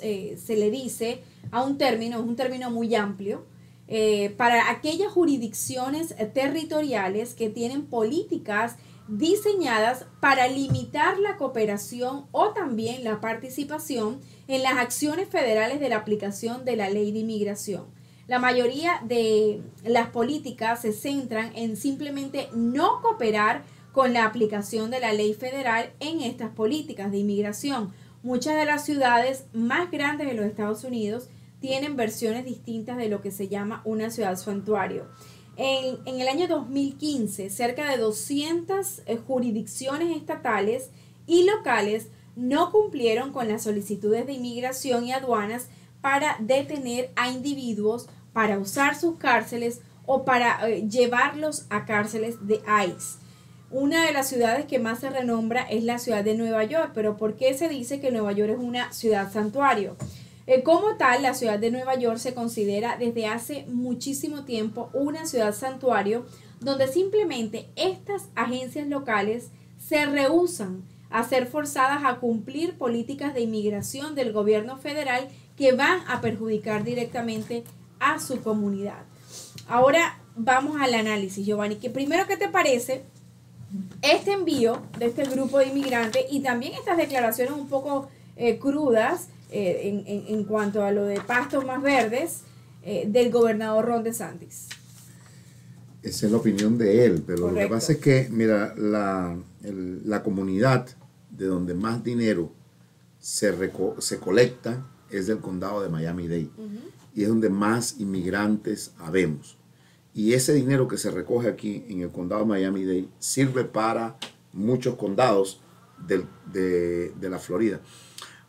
Eh, se le dice a un término, es un término muy amplio, eh, para aquellas jurisdicciones territoriales que tienen políticas diseñadas para limitar la cooperación o también la participación en las acciones federales de la aplicación de la ley de inmigración. La mayoría de las políticas se centran en simplemente no cooperar con la aplicación de la ley federal en estas políticas de inmigración, Muchas de las ciudades más grandes de los Estados Unidos tienen versiones distintas de lo que se llama una ciudad santuario. En, el año 2015, cerca de 200 eh, jurisdicciones estatales y locales no cumplieron con las solicitudes de inmigración y aduanas para detener a individuos, para usar sus cárceles o para eh, llevarlos a cárceles de ICE. Una de las ciudades que más se renombra es la ciudad de Nueva York, pero ¿por qué se dice que Nueva York es una ciudad santuario? Eh, como tal, la ciudad de Nueva York se considera desde hace muchísimo tiempo una ciudad santuario donde simplemente estas agencias locales se rehusan a ser forzadas a cumplir políticas de inmigración del gobierno federal que van a perjudicar directamente a su comunidad. Ahora vamos al análisis, Giovanni, que primero, ¿qué te parece este envío de este grupo de inmigrantes y también estas declaraciones un poco eh, crudas eh, en, cuanto a lo de pastos más verdes eh, del gobernador Ron DeSantis. Esa es la opinión de él, pero lo que pasa es que, mira, la, comunidad de donde más dinero se, colecta es del condado de Miami-Dade y es donde más inmigrantes habemos. Y ese dinero que se recoge aquí en el condado de Miami-Dade sirve para muchos condados de, la Florida.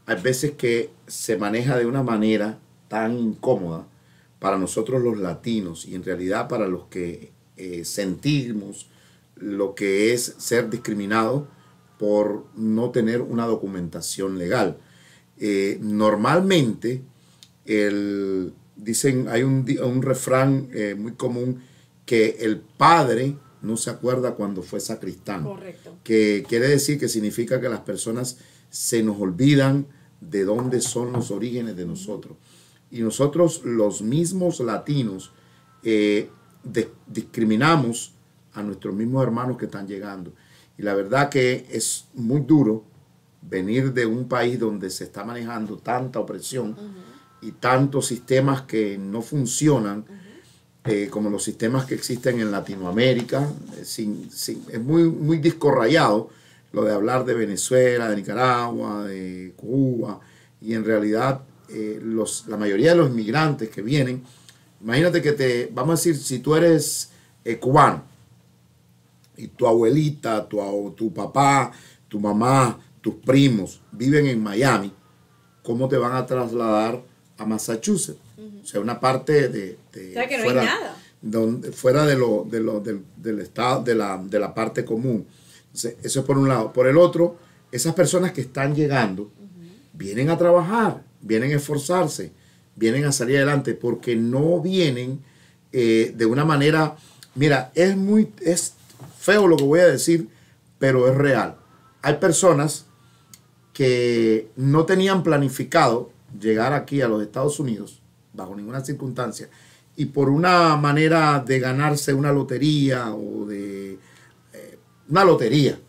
Hay veces que se maneja de una manera tan incómoda para nosotros los latinos y en realidad para los que eh, sentimos lo que es ser discriminado por no tener una documentación legal. Eh, normalmente el, dicen, hay un, un refrán eh, muy común que el padre no se acuerda cuando fue sacristán. Correcto. Que quiere decir que significa que las personas se nos olvidan de dónde son los orígenes de nosotros. Y nosotros, los mismos latinos, eh, discriminamos a nuestros mismos hermanos que están llegando. Y la verdad que es muy duro venir de un país donde se está manejando tanta opresión y tantos sistemas que no funcionan, eh, como los sistemas que existen en Latinoamérica. Eh, es muy, muy discorrayado lo de hablar de Venezuela, de Nicaragua, de Cuba, y en realidad eh, la mayoría de los inmigrantes que vienen, imagínate que te, vamos a decir, si tú eres cubano, y tu abuelita, tu, tu papá, tu mamá, tus primos viven en Miami, ¿cómo te van a trasladar a Massachusetts. O sea, una parte de... fuera, fuera de lo, de lo, del, estado, de la, parte común. eso es por un lado. Por el otro, esas personas que están llegando vienen a trabajar, vienen a esforzarse, vienen a salir adelante, porque no vienen eh, de una manera... Mira, es muy... Es feo lo que voy a decir, pero es real. Hay personas que no tenían planificado llegar aquí a los Estados Unidos, bajo ninguna circunstancia, y por una manera de ganarse una lotería o de eh, una lotería,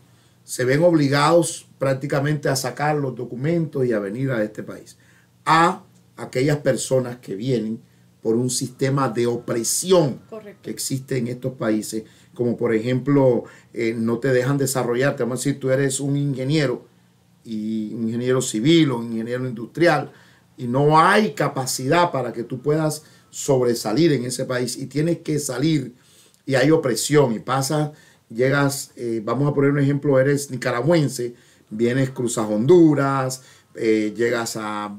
se ven obligados prácticamente a sacar los documentos y a venir a este país. A aquellas personas que vienen por un sistema de opresión que existe en estos países, como por ejemplo, eh, no te dejan desarrollarte, vamos a decir, tú eres un ingeniero, y ingeniero civil o ingeniero industrial, y no hay capacidad para que tú puedas sobresalir en ese país y tienes que salir y hay opresión y pasa, llegas, eh, vamos a poner un ejemplo, eres nicaragüense, vienes, cruzas Honduras, eh, llegas a,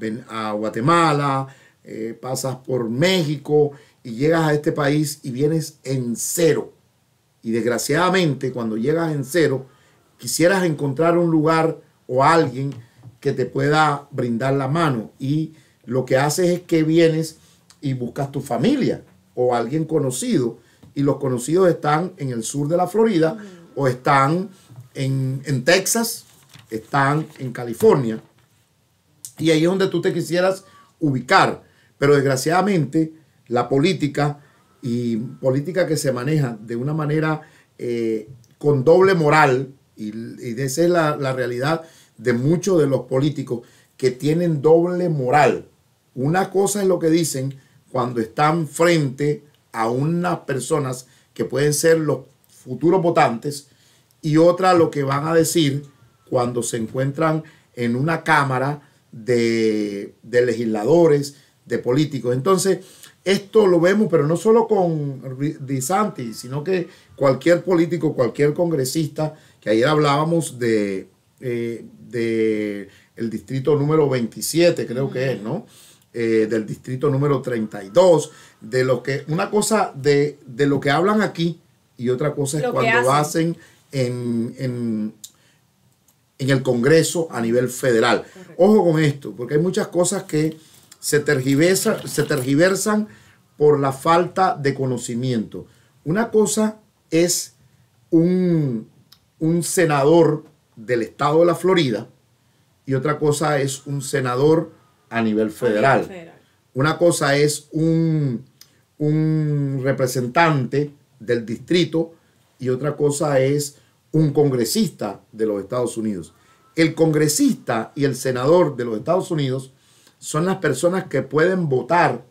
Guatemala, eh, pasas por México y llegas a este país y vienes en cero. Y desgraciadamente cuando llegas en cero, quisieras encontrar un lugar o alguien que te pueda brindar la mano. Y lo que haces es que vienes y buscas tu familia o alguien conocido. Y los conocidos están en el sur de la Florida o están en, Texas, están en California. Y ahí es donde tú te quisieras ubicar. Pero desgraciadamente la política y política que se maneja de una manera eh, con doble moral, y, y esa es la, la, realidad de muchos de los políticos que tienen doble moral. Una cosa es lo que dicen cuando están frente a unas personas que pueden ser los futuros votantes y otra lo que van a decir cuando se encuentran en una cámara de, legisladores, de políticos. Entonces, esto lo vemos, pero no solo con Santi, sino que cualquier político, cualquier congresista, que ayer hablábamos de eh, del el distrito número 27, creo que es, ¿no? Eh, del distrito número 32, de lo que, una cosa de, lo que hablan aquí y otra cosa es cuando hacen, hacen en, en, el Congreso a nivel federal. Ojo con esto, porque hay muchas cosas que se, se tergiversan por la falta de conocimiento. Una cosa es un, un senador del estado de la Florida y otra cosa es un senador a nivel federal. Una cosa es un, un representante del distrito y otra cosa es un congresista de los Estados Unidos. El congresista y el senador de los Estados Unidos son las personas que pueden votar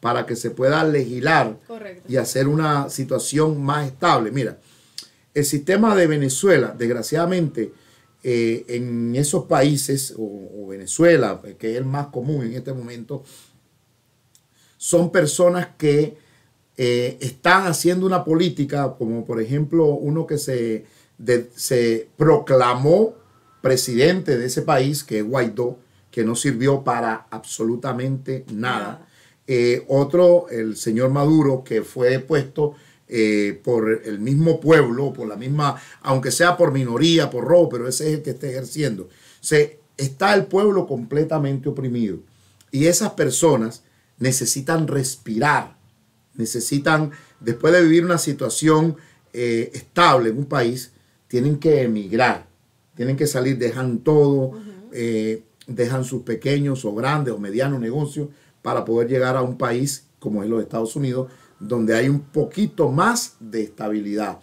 para que se pueda legislar y hacer una situación más estable. Mira, el sistema de Venezuela, desgraciadamente, eh, en esos países, o, Venezuela, que es el más común en este momento, son personas que eh, están haciendo una política, como por ejemplo uno que se, se proclamó presidente de ese país, que es Guaidó, que no sirvió para absolutamente nada. Eh, otro, el señor Maduro, que fue puesto eh, por el mismo pueblo, por la misma, aunque sea por minoría, por robo, pero ese es el que está ejerciendo. Se, está el pueblo completamente oprimido. Y esas personas necesitan respirar, necesitan, después de vivir una situación eh, estable en un país, tienen que emigrar, tienen que salir, dejan todo, eh, dejan sus pequeños o grandes o medianos negocios para poder llegar a un país como es los Estados Unidos, donde hay un poquito más de estabilidad.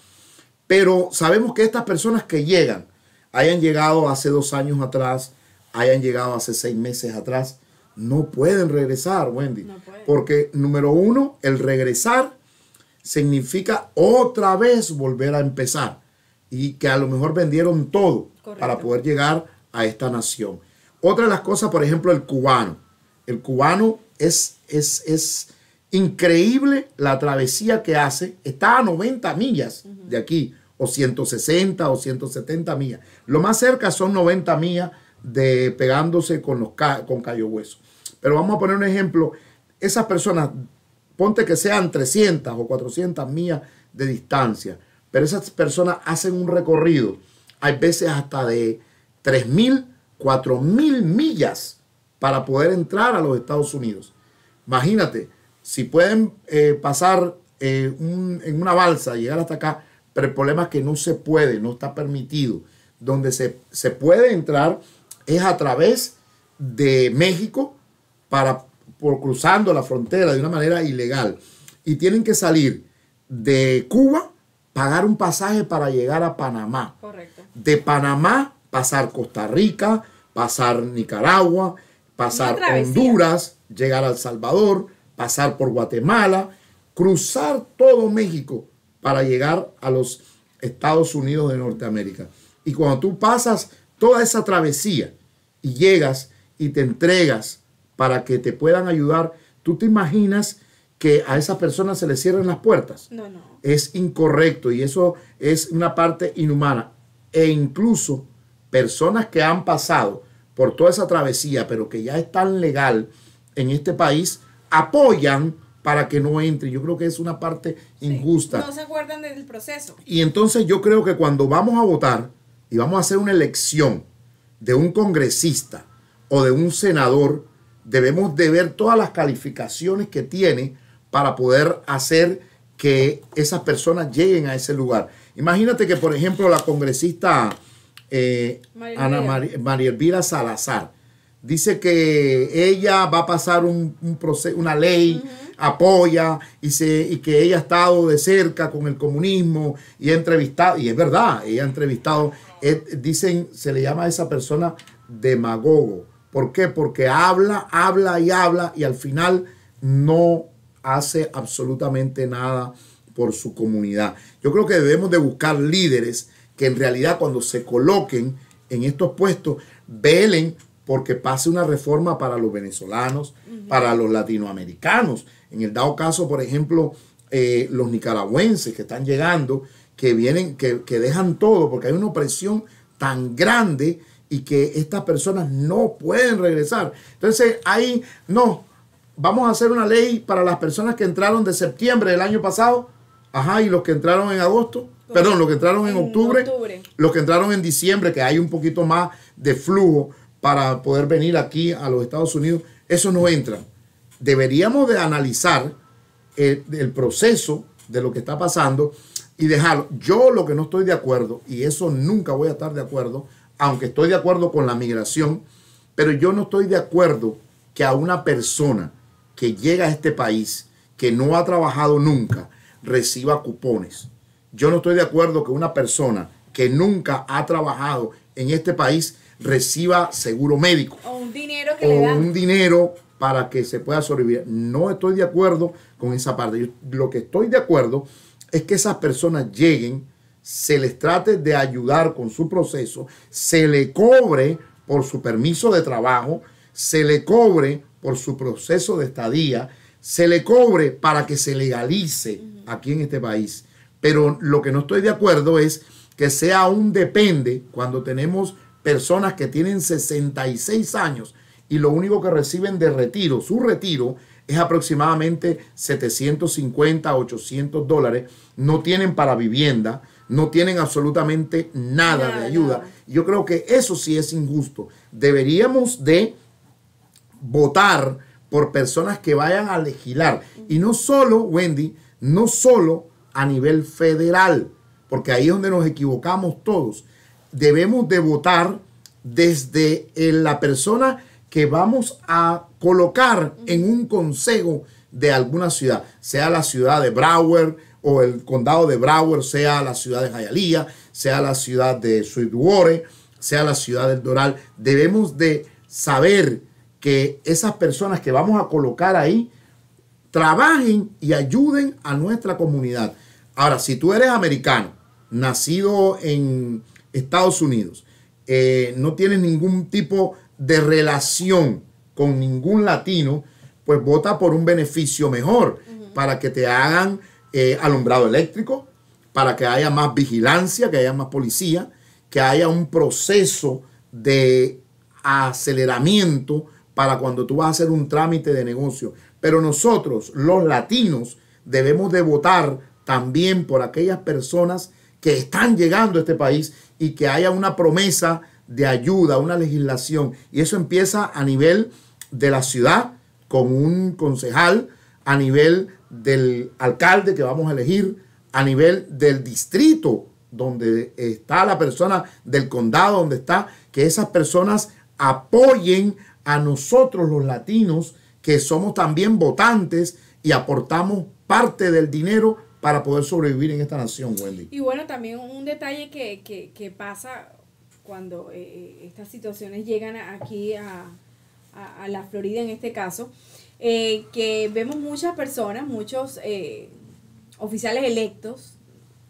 Pero sabemos que estas personas que llegan, hayan llegado hace dos años atrás, hayan llegado hace seis meses atrás, no pueden regresar, Wendy. Porque número uno, el regresar significa otra vez volver a empezar y que a lo mejor vendieron todo para poder llegar a esta nación. Otra de las cosas, por ejemplo, el cubano. El cubano es, es, es Increíble la travesía que hace. Está a 90 millas de aquí, o 160 o 170 millas. Lo más cerca son 90 millas de pegándose con, los con Pero vamos a poner un ejemplo. Esas personas, ponte que sean 300 o 400 millas de distancia, pero esas personas hacen un recorrido, hay veces hasta de 3.000, 4.000 millas para poder entrar a los Estados Unidos. Imagínate, si pueden eh, pasar eh, en una balsa, llegar hasta acá, pero el problema es que no se puede, no está permitido. Donde se, puede entrar es a través de México para por cruzando la frontera de una manera ilegal. Y tienen que salir de Cuba, pagar un pasaje para llegar a Panamá. Correcto. De Panamá, pasar Costa Rica, pasar Nicaragua, pasar Honduras, llegar a El Salvador pasar por Guatemala, cruzar todo México para llegar a los Estados Unidos de Norteamérica. Y cuando tú pasas toda esa travesía y llegas y te entregas para que te puedan ayudar, tú te imaginas que a esas personas se les cierran las puertas. No, no. Es incorrecto y eso es una parte inhumana. E incluso personas que han pasado por toda esa travesía, pero que ya están legal en este país, apoyan para que no entre. Yo creo que es una parte injusta. No se acuerdan del proceso. Y entonces yo creo que cuando vamos a votar y vamos a hacer una elección de un congresista o de un senador, debemos de ver todas las calificaciones que tiene para poder hacer que esas personas lleguen a ese lugar. Imagínate que, por ejemplo, la congresista eh, Ana María Elvira Salazar, dice que ella va a pasar un, proceso, una ley, apoya y, y que ella ha estado de cerca con el comunismo y ha entrevistado, y es verdad, ella ha entrevistado, eh, dicen, se le llama a esa persona demagogo. ¿Por qué? Porque habla, habla y habla y al final no hace absolutamente nada por su comunidad. Yo creo que debemos de buscar líderes que en realidad cuando se coloquen en estos puestos velen porque pase una reforma para los venezolanos, para los latinoamericanos. En el dado caso, por ejemplo, eh, los nicaragüenses que están llegando, que vienen, que, dejan todo, porque hay una opresión tan grande y que estas personas no pueden regresar. Entonces, ahí no, vamos a hacer una ley para las personas que entraron de septiembre del año pasado, ajá, y los que entraron en agosto, perdón, los que entraron en, octubre, los que entraron en diciembre, que hay un poquito más de flujo, para poder venir aquí a los Estados Unidos, eso no entra. Deberíamos de analizar eh, el, proceso de lo que está pasando y dejarlo. Yo lo que no estoy de acuerdo, y eso nunca voy a estar de acuerdo, aunque estoy de acuerdo con la migración, pero yo no estoy de acuerdo que a una persona que llega a este país, que no ha trabajado nunca, reciba cupones. Yo no estoy de acuerdo que una persona que nunca ha trabajado en este país reciba seguro médico. O un dinero un dinero para que se pueda sobrevivir. No estoy de acuerdo con esa parte. lo que estoy de acuerdo es que esas personas lleguen, se les trate de ayudar con su proceso, se le cobre por su permiso de trabajo, se le cobre por su proceso de estadía, se le cobre para que se legalice aquí en este país. Pero lo que no estoy de acuerdo es que sea un depende cuando tenemos personas que tienen 66 años y lo único que reciben de retiro, su retiro, es aproximadamente 750 a 800 dólares, no tienen para vivienda, no tienen absolutamente nada de ayuda. Yo creo que eso sí es injusto. Deberíamos de votar por personas que vayan a legislar. Y no solo, Wendy, no solo a nivel federal, porque ahí es donde nos equivocamos todos debemos de votar desde eh, la persona que vamos a colocar en un consejo de alguna ciudad, sea la ciudad de Broward o el condado de Broward, sea la ciudad de Jayalía, sea la ciudad de Sweetwater, sea la ciudad del Doral, debemos de saber que esas personas que vamos a colocar ahí trabajen y ayuden a nuestra comunidad. Ahora, si tú eres americano, nacido en Estados Unidos, eh, no tiene ningún tipo de relación con ningún latino, pues vota por un beneficio mejor para que te hagan eh, alumbrado eléctrico, para que haya más vigilancia, que haya más policía, que haya un proceso de aceleramiento para cuando tú vas a hacer un trámite de negocio. Pero nosotros, los latinos, debemos de votar también por aquellas personas que están llegando a este país y que haya una promesa de ayuda, una legislación. Y eso empieza a nivel de la ciudad, con un concejal, a nivel del alcalde que vamos a elegir, a nivel del distrito donde está la persona, del condado donde está, que esas personas apoyen a nosotros los latinos, que somos también votantes y aportamos parte del dinero para poder sobrevivir en esta nación, Wendy. Y bueno, también un detalle que, pasa cuando eh, eh, estas situaciones llegan aquí a, la Florida en este caso, eh, que vemos muchas personas, muchos oficiales electos,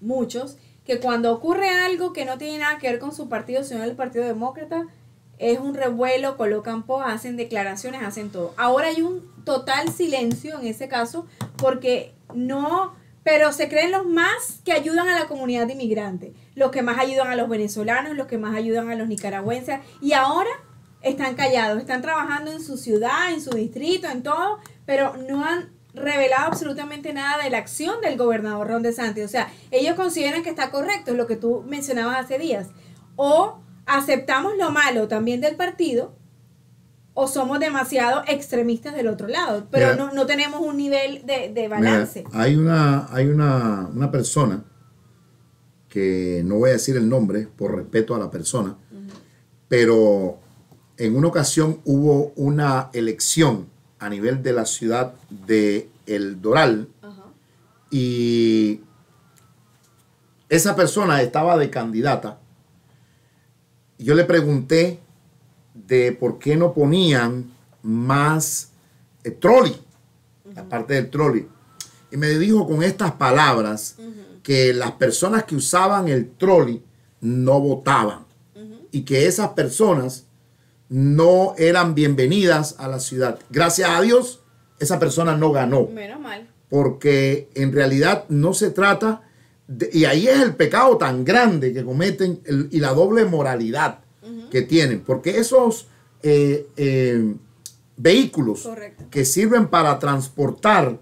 muchos, que cuando ocurre algo que no tiene nada que ver con su partido, sino el Partido Demócrata, es un revuelo, colocan post, hacen declaraciones, hacen todo. Ahora hay un total silencio en ese caso porque no pero se creen los más que ayudan a la comunidad de inmigrantes, los que más ayudan a los venezolanos, los que más ayudan a los nicaragüenses, y ahora están callados, están trabajando en su ciudad, en su distrito, en todo, pero no han revelado absolutamente nada de la acción del gobernador Ron Santi. O sea, ellos consideran que está correcto, lo que tú mencionabas hace días. O aceptamos lo malo también del partido, o somos demasiado extremistas del otro lado, pero no, tenemos un nivel de, balance. hay una, hay una, persona que no voy a decir el nombre por respeto a la persona, pero en una ocasión hubo una elección a nivel de la ciudad de El Doral y esa persona estaba de candidata. Yo le pregunté de por qué no ponían más el eh, trolley, la parte del trolley. Y me dijo con estas palabras que las personas que usaban el trolley no votaban y que esas personas no eran bienvenidas a la ciudad. Gracias a Dios, esa persona no ganó. Menos mal. Porque en realidad no se trata, y ahí es el pecado tan grande que cometen y la doble moralidad que tienen, porque esos eh, eh, vehículos que sirven para transportar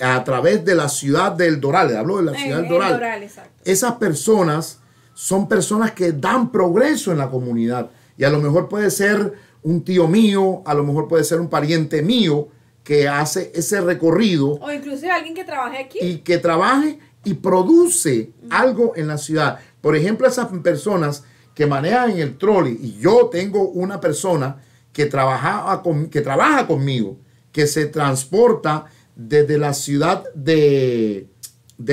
a través de la ciudad del Doral, hablo de la ciudad del Doral, esas personas son personas que dan progreso en la comunidad y a lo mejor puede ser un tío mío, a lo mejor puede ser un pariente mío que hace ese recorrido. O inclusive alguien que trabaje aquí. Y que trabaje y produce algo en la ciudad. Por ejemplo, esas personas que maneja en el trolley y yo tengo una persona que trabaja, con, que trabaja conmigo, que se transporta desde la ciudad de,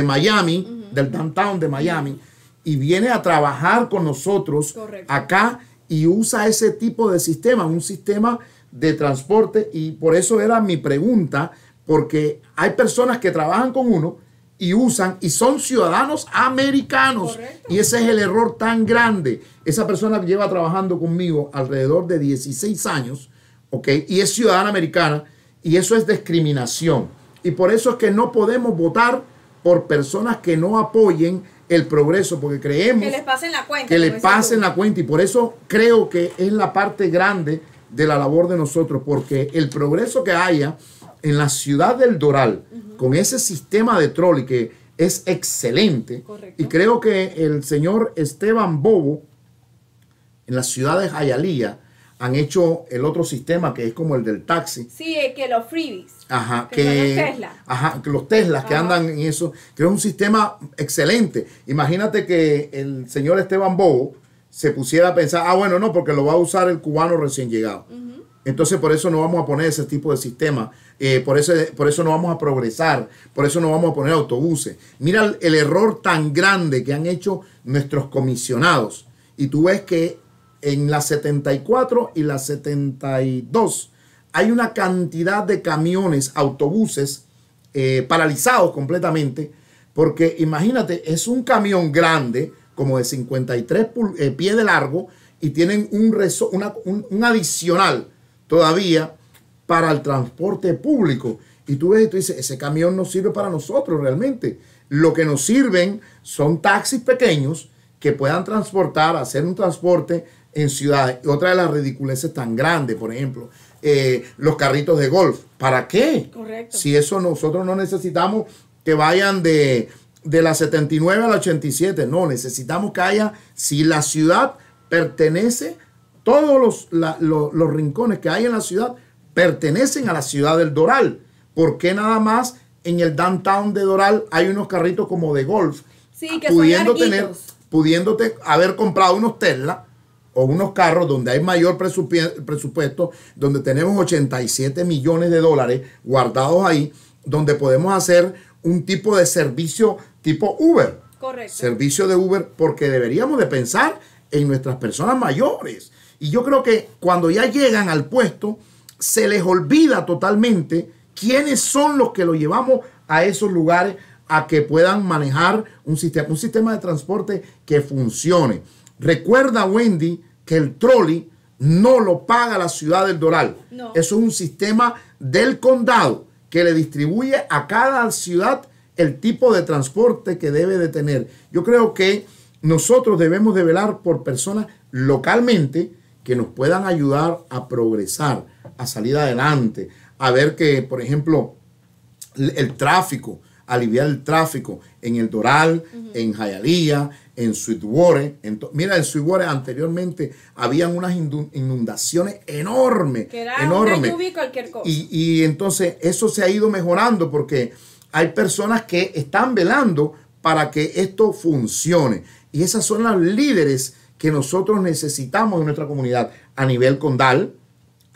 Miami, del downtown de Miami, y viene a trabajar con nosotros acá y usa ese tipo de sistema, un sistema de transporte. Y por eso era mi pregunta, porque hay personas que trabajan con uno, y usan y son ciudadanos americanos. Y ese es el error tan grande. Esa persona lleva trabajando conmigo alrededor de 16 años, ¿ok? Y es ciudadana americana y eso es discriminación. Y por eso es que no podemos votar por personas que no apoyen el progreso, porque creemos que les pasen la cuenta. Que les pasen la cuenta. Y por eso creo que es la parte grande de la labor de nosotros, porque el progreso que haya en la ciudad del Doral, con ese sistema de trolley que es excelente. Y creo que el señor Esteban Bobo, en la ciudad de Jayalía, han hecho el otro sistema que es como el del taxi. Sí, eh, que los freebies. Ajá, que, los Tesla. Ajá, que los Teslas que andan en eso. Creo que es un sistema excelente. Imagínate que el señor Esteban Bobo se pusiera a pensar, ah, bueno, no, porque lo va a usar el cubano recién llegado. Entonces, por eso no vamos a poner ese tipo de sistema eh, por, eso, por eso no vamos a progresar, por eso no vamos a poner autobuses. Mira el, error tan grande que han hecho nuestros comisionados. Y tú ves que en la 74 y la 72 hay una cantidad de camiones, autobuses eh, paralizados completamente, porque imagínate, es un camión grande, como de 53 eh, pies de largo, y tienen un, un, un adicional todavía para el transporte público. Y tú ves y tú dices, ese camión no sirve para nosotros realmente. Lo que nos sirven son taxis pequeños que puedan transportar, hacer un transporte en ciudades. Otra de las ridiculeces tan grandes, por ejemplo, eh, los carritos de golf. ¿Para qué? Correcto. Si eso nosotros no necesitamos que vayan de, de la 79 a la 87. No, necesitamos que haya, si la ciudad pertenece, todos los, los rincones que hay en la ciudad pertenecen a la ciudad del Doral. ¿Por qué nada más en el downtown de Doral hay unos carritos como de golf? Sí, que pudiendo tener, pudiéndote haber comprado unos Tesla o unos carros donde hay mayor presupuesto, donde tenemos 87 millones de dólares guardados ahí, donde podemos hacer un tipo de servicio tipo Uber. Correcto. Servicio de Uber, porque deberíamos de pensar en nuestras personas mayores. Y yo creo que cuando ya llegan al puesto, se les olvida totalmente quiénes son los que lo llevamos a esos lugares a que puedan manejar un sistema, un sistema de transporte que funcione. Recuerda, Wendy, que el trolley no lo paga la ciudad del Doral. Eso es un sistema del condado que le distribuye a cada ciudad el tipo de transporte que debe de tener. Yo creo que nosotros debemos de velar por personas localmente que nos puedan ayudar a progresar a salir adelante, a ver que, por ejemplo, el, tráfico, aliviar el tráfico en el Doral, en Hialeah, en Sweetwater. Mira, en Sweetwater anteriormente habían unas inundaciones enormes, que enormes. Y, y entonces eso se ha ido mejorando porque hay personas que están velando para que esto funcione. Y esas son las líderes que nosotros necesitamos en nuestra comunidad a nivel condal,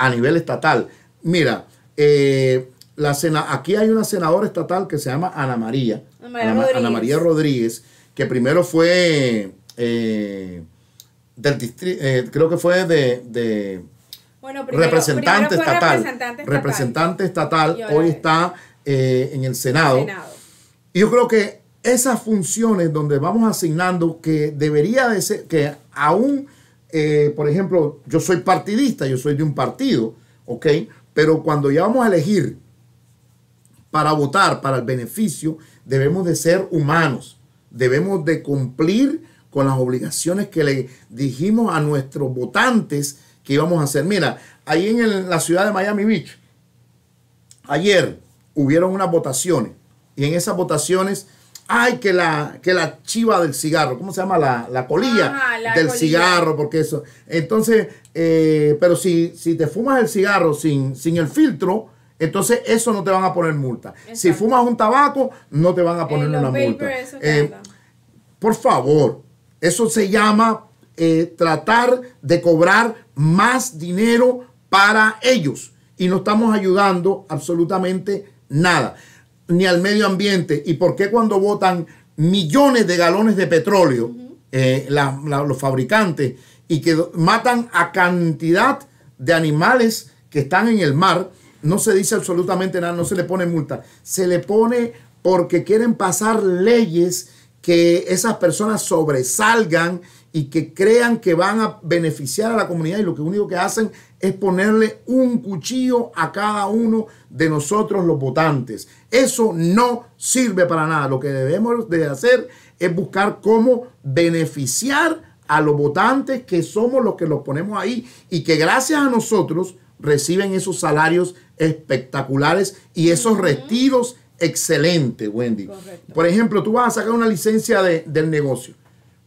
a nivel estatal. Mira, eh, la sena, aquí hay una senadora estatal que se llama Ana María. Ana, María Rodríguez, que primero fue eh, del distrito, eh, creo que fue de, representante, estatal, representante, estatal, hoy está en el Senado. Senado. Y yo creo que esas funciones donde vamos asignando que debería de ser, que aún eh, por ejemplo, yo soy partidista, yo soy de un partido, ¿ok? Pero cuando ya vamos a elegir para votar, para el beneficio, debemos de ser humanos, debemos de cumplir con las obligaciones que le dijimos a nuestros votantes que íbamos a hacer. Mira, ahí en la ciudad de Miami Beach, ayer hubieron unas votaciones y en esas votaciones ay, que la, que la chiva del cigarro, ¿cómo se llama? La, colilla del cigarro, porque eso. Entonces, eh, pero si, si te fumas el cigarro sin, sin el filtro, entonces eso no te van a poner multa. Si fumas un tabaco, no te van a poner una multa. Eh, por favor, eso se llama eh, tratar de cobrar más dinero para ellos. Y no estamos ayudando absolutamente nada ni al medio ambiente. ¿Y por qué cuando votan millones de galones de petróleo eh, los fabricantes y que matan a cantidad de animales que están en el mar? No se dice absolutamente nada, no se le pone multa. Se le pone porque quieren pasar leyes que esas personas sobresalgan y que crean que van a beneficiar a la comunidad y lo que único que hacen es ponerle un cuchillo a cada uno de nosotros los votantes. Eso no sirve para nada. Lo que debemos de hacer es buscar cómo beneficiar a los votantes que somos los que los ponemos ahí y que gracias a nosotros reciben esos salarios espectaculares y esos retiros excelentes, Wendy. Por ejemplo, tú vas a sacar una licencia del negocio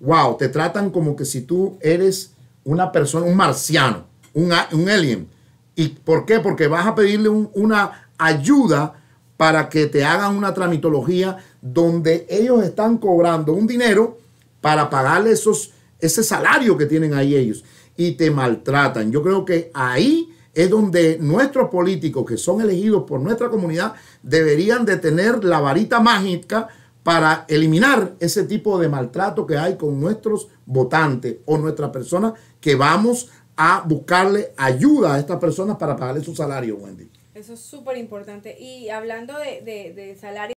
wow, te tratan como que si tú eres una persona, un marciano, un, alien. ¿Y por qué? Porque vas a pedirle una ayuda para que te hagan una tramitología donde ellos están cobrando un dinero para pagarle esos, ese salario que tienen ahí ellos y te maltratan. Yo creo que ahí es donde nuestros políticos que son elegidos por nuestra comunidad deberían de tener la varita mágica para eliminar ese tipo de maltrato que hay con nuestros votantes o nuestras personas que vamos a buscarle ayuda a estas personas para pagarle su salario, Wendy. Eso es súper importante. Y hablando de, de salario.